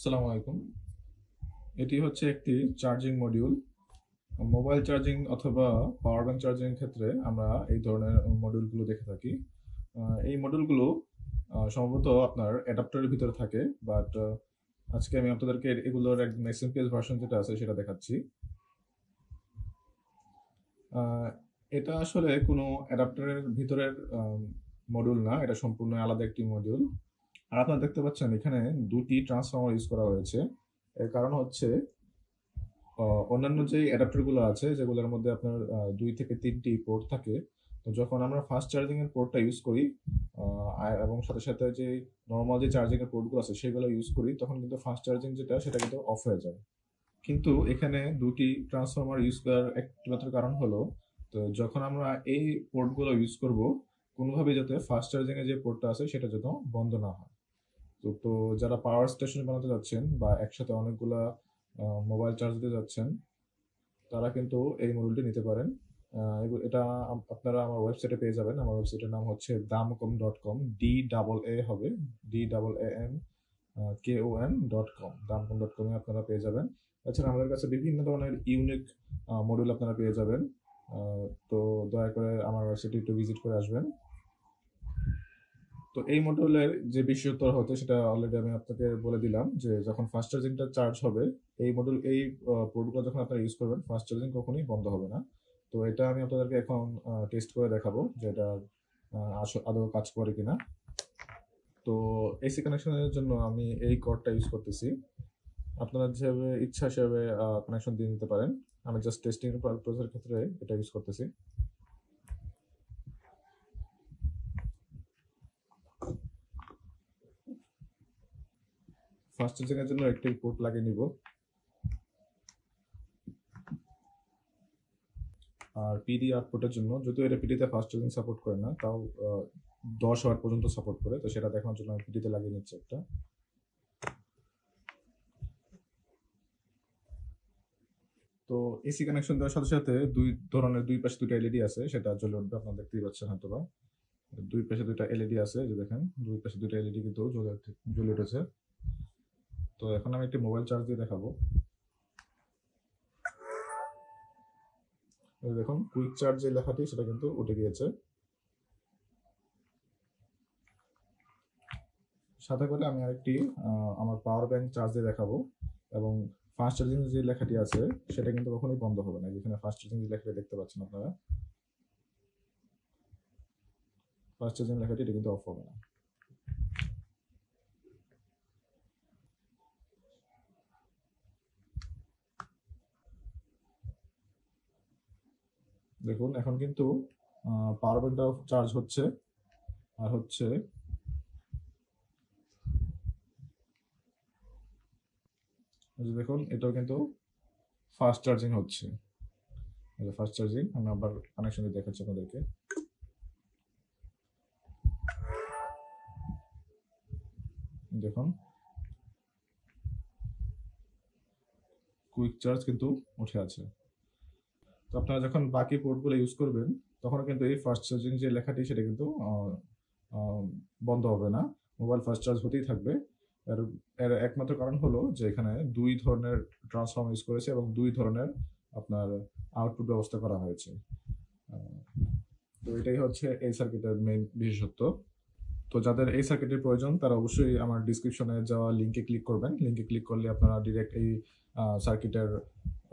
আসসালামু আলাইকুম এটি হচ্ছে একটি চার্জিং মডিউল মোবাইল চার্জিং অথবা পাওয়ার ব্যাংক চার্জিংয়ের ক্ষেত্রে আমরা এই ধরনের মডিউলগুলো দেখে থাকি এই মডিউলগুলো সম্ভবত আপনার অ্যাডাপ্টারের ভিতরে থাকে বাট আজকে আমি আপনাদেরকে এগুলোর একদম এসএমপিএস ভার্সন যেটা আছে সেটা দেখাচ্ছি এটা আসলে কোনো অ্যাডাপ্টারের ভিতরের মডিউল না এটা সম্পূর্ণ আলাদা একটি মডিউল আর আপনারা দেখতে পাচ্ছেন এখানে দুটি ট্রান্সফর্মার ইউজ করা হয়েছে এর কারণ হচ্ছে অন্যান্য যে অ্যাডাপ্টারগুলো আছে যেগুলোর মধ্যে আপনার দুই থেকে তিনটি পোর্ট থাকে তো যখন আমরা ফাস্ট চার্জিংয়ের পোর্টটা ইউজ করি এবং সাথে সাথে যে নর্মাল যে চার্জিংয়ের পোর্টগুলো আছে সেগুলো ইউজ করি তখন কিন্তু ফাস্ট চার্জিং যেটা সেটা কিন্তু অফ হয়ে যায় কিন্তু এখানে দুটি ট্রান্সফর্মার ইউজ করার একমাত্র কারণ হলো তো যখন আমরা এই পোর্টগুলো ইউজ করব কোনোভাবে যাতে ফাস্ট চার্জিংয়ের যে পোর্টটা আছে সেটা যেন বন্ধ না হয় তো তো যারা পাওয়ার স্টেশন বানাতে যাচ্ছেন বা একসাথে অনেকগুলা মোবাইল চার্জ দিতে যাচ্ছেন তারা কিন্তু এই মডেলটি নিতে পারেন এটা আপনারা আমার ওয়েবসাইটে পেয়ে যাবেন আমার ওয়েবসাইটের নাম হচ্ছে Damkom dot com D double A হবে D double A M K O M dot com Damkom dot কমে আপনারা পেয়ে যাবেন তাছাড়া আমাদের কাছে বিভিন্ন ধরনের ইউনিক মডেল আপনারা পেয়ে যাবেন তো দয়া করে আমার ওয়েবসাইটে একটু ভিজিট করে আসবেন তো এই মডেলের যে বেশি উত্তর হতে সেটা অলরেডি আমি আপনাকে বলে দিলাম যে যখন ফাস্ট চার্জিংটা চার্জ হবে এই মডেল এই প্রোডাক্টটা যখন আপনারা ইউজ করবেন ফাস্ট চার্জিং কখনোই বন্ধ হবে না তো এটা আমি আপনাদেরকে এখন টেস্ট করে দেখাবো যে এটা আদৌ কাজ করে কিনা তো এসি কানেকশনের জন্য আমি এই কর্ডটা ইউজ করতেছি আপনারা যেভাবে ইচ্ছা হিসেবে কানেকশন দিয়ে নিতে পারেন আমি জাস্ট টেস্টিং পারপোজের ক্ষেত্রে এটা ইউজ করতেছি ফার্স্ট চার্জিং এর জন্য একটা পোর্ট লাগিয়ে নিব আর পিডি আউটপুটের জন্য যদিও এটা পিডিতে ফার্স্ট চার্জিং সাপোর্ট করে না তাও দশ ওয়াট পর্যন্ত সাপোর্ট করে তো সেটা দেখানোর জন্য আমি পিডিতে লাগিয়ে নিচ্ছি একটা তো এসি কানেকশন দেওয়ার সাথে সাথে দুই ধরনের দুই পাশে দুটো এলইডি আছে সেটা জ্বলে উঠবে আপনার দেখতেই পাচ্ছেন হয়তো বা দুই পাশে দুটো এলইডি আছে যে দেখেন দুই পাশে দুটো এলইডি কিন্তু জ্বলে জ্বলে উঠেছে তো এখন আমি একটি মোবাইল চার্জ দিয়ে দেখাবো দেখুন কুইক চার্জ যে লেখাটি সেটা কিন্তু উঠে গিয়েছে সাথে করে আমি আরেকটি আমার পাওয়ার ব্যাংক চার্জ দিয়ে দেখাবো এবং ফাস্ট চার্জিং যে লেখাটি আছে সেটা কিন্তু কখনোই বন্ধ হবে না যেখানে ফাস্ট চার্জিং যে লেখাটি দেখতে পাচ্ছেন আপনারা ফাস্ট চার্জিং লেখাটি এটা কিন্তু অফ হবে না দেখুন এখন কিন্তু পাওয়ার পয়েন্ট অফ চার্জ হচ্ছে আর হচ্ছে দেখুন এটাও কিন্তু ফাস্ট চার্জিং হচ্ছে ফাস্ট চার্জিং আমি আবার কানেকশন দিয়ে দেখাচ্ছি আপনাদেরকে দেখুন কুইক চার্জ কিন্তু উঠে আছে তো আপনারা যখন বাকি পোর্টগুলো ইউজ করবেন তখন কিন্তু এই ফার্স্ট চার্জিং যে লেখাটি সেটা কিন্তু বন্ধ হবে না মোবাইল ফার্স্ট চার্জ হতেই থাকবে এর এর একমাত্র কারণ হলো যে এখানে দুই ধরনের ট্রান্সফর্ম ইউজ করেছে এবং দুই ধরনের আপনার আউটপুট ব্যবস্থা করা হয়েছে তো এটাই হচ্ছে এই সার্কিটের মেইন বিশেষত্ব তো যাদের এই সার্কিটের প্রয়োজন তারা অবশ্যই আমার ডিসক্রিপশনে যাওয়া লিঙ্কে ক্লিক করবেন লিঙ্কে ক্লিক করলে আপনারা ডিরেক্ট এই সার্কিটের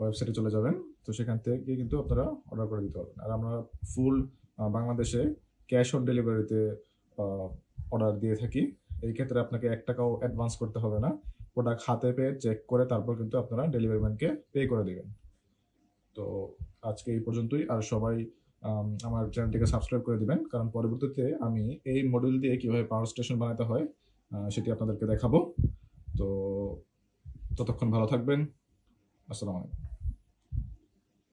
ওয়েবসাইটে চলে যাবেন তো সেখান থেকে কিন্তু আপনারা অর্ডার করে দিতে পারবেন আর আমরা ফুল বাংলাদেশে ক্যাশ অন ডেলিভারিতে অর্ডার দিয়ে থাকি এই ক্ষেত্রে আপনাকে এক টাকাও অ্যাডভান্স করতে হবে না প্রোডাক্ট হাতে পেয়ে চেক করে তারপর কিন্তু আপনারা ডেলিভারি ম্যানকে পে করে দেবেন তো আজকে এই পর্যন্তই আর সবাই আমার চ্যানেলটিকে সাবস্ক্রাইব করে দিবেন কারণ পরবর্তীতে আমি এই মডিউল দিয়ে কীভাবে পাওয়ার স্টেশন বানাতে হয় সেটি আপনাদেরকে দেখাবো তো ততক্ষণ ভালো থাকবেন আসসালামু আলাইকুম